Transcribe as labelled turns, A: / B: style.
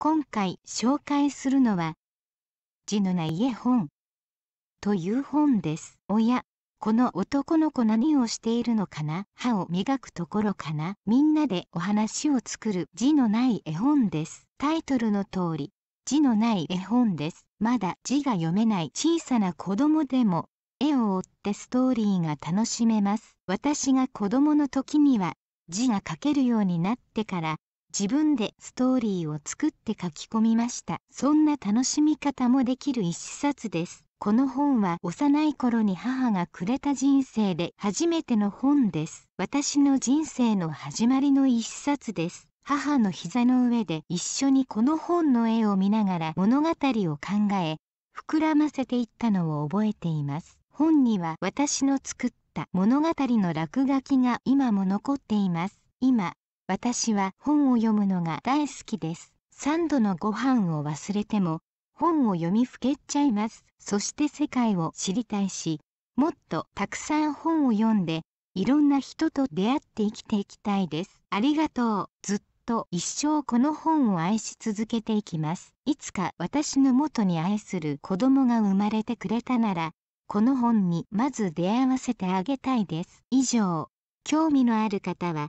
A: 今回紹介するのは、字のない絵本という本です。おや、この男の子何をしているのかな歯を磨くところかなみんなでお話を作る字のない絵本です。タイトルの通り、字のない絵本です。まだ字が読めない小さな子供でも、絵を追ってストーリーが楽しめます。私が子供の時には、字が書けるようになってから、自分でストーリーを作って書き込みましたそんな楽しみ方もできる一冊ですこの本は幼い頃に母がくれた人生で初めての本です私の人生の始まりの一冊です母の膝の上で一緒にこの本の絵を見ながら物語を考え膨らませていったのを覚えています本には私の作った物語の落書きが今も残っています今私は本を読むのが大好きです。三度のご飯を忘れても本を読みふけっちゃいます。そして世界を知りたいし、もっとたくさん本を読んで、いろんな人と出会って生きていきたいです。ありがとう。ずっと一生この本を愛し続けていきます。いつか私の元に愛する子供が生まれてくれたなら、この本にまず出会わせてあげたいです。以上、興味のある方は、